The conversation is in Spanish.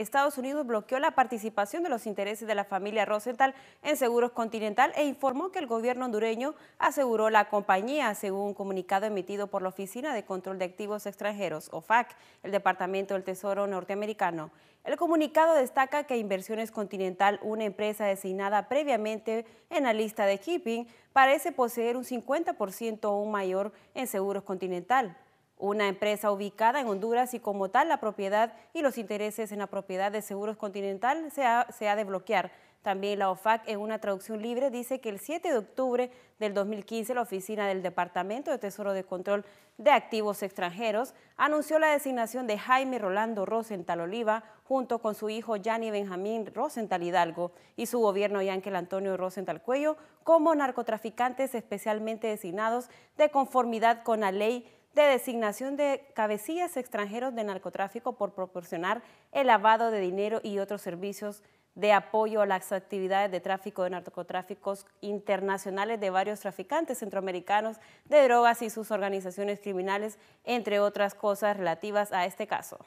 Estados Unidos bloqueó la participación de los intereses de la familia Rosenthal en Seguros Continental e informó que el gobierno hondureño aseguró la compañía, según un comunicado emitido por la Oficina de Control de Activos Extranjeros, OFAC, el Departamento del Tesoro norteamericano. El comunicado destaca que Inversiones Continental, una empresa designada previamente en la lista de Keeping, parece poseer un 50% o un mayor en Seguros Continental una empresa ubicada en Honduras y como tal la propiedad y los intereses en la propiedad de Seguros Continental se ha, se de bloquear. También la OFAC en una traducción libre dice que el 7 de octubre del 2015 la oficina del Departamento de Tesoro de Control de Activos Extranjeros anunció la designación de Jaime Rolando Rosenthal Oliva junto con su hijo Yanni Benjamín Rosenthal Hidalgo y su gobierno Yankel Antonio Rosenthal Cuello como narcotraficantes especialmente designados de conformidad con la ley de designación de cabecillas extranjeros de narcotráfico por proporcionar el lavado de dinero y otros servicios de apoyo a las actividades de tráfico de narcotráficos internacionales de varios traficantes centroamericanos de drogas y sus organizaciones criminales, entre otras cosas relativas a este caso.